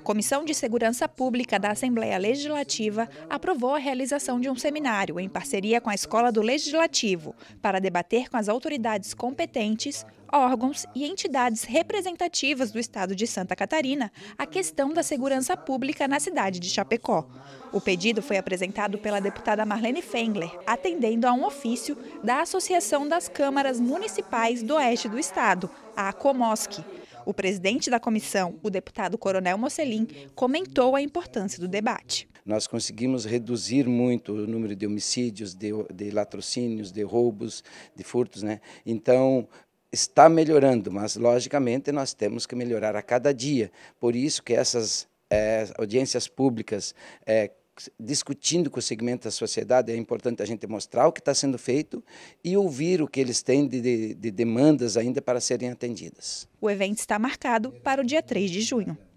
A Comissão de Segurança Pública da Assembleia Legislativa aprovou a realização de um seminário em parceria com a Escola do Legislativo para debater com as autoridades competentes órgãos e entidades representativas do estado de Santa Catarina a questão da segurança pública na cidade de Chapecó. O pedido foi apresentado pela deputada Marlene Fengler, atendendo a um ofício da Associação das Câmaras Municipais do Oeste do Estado, a ACOMOSC. O presidente da comissão, o deputado Coronel Mocelin, comentou a importância do debate. Nós conseguimos reduzir muito o número de homicídios, de, de latrocínios, de roubos, de furtos, né? Então, está melhorando, mas logicamente nós temos que melhorar a cada dia. Por isso que essas é, audiências públicas, é, discutindo com o segmento da sociedade, é importante a gente mostrar o que está sendo feito e ouvir o que eles têm de, de, de demandas ainda para serem atendidas. O evento está marcado para o dia 3 de junho.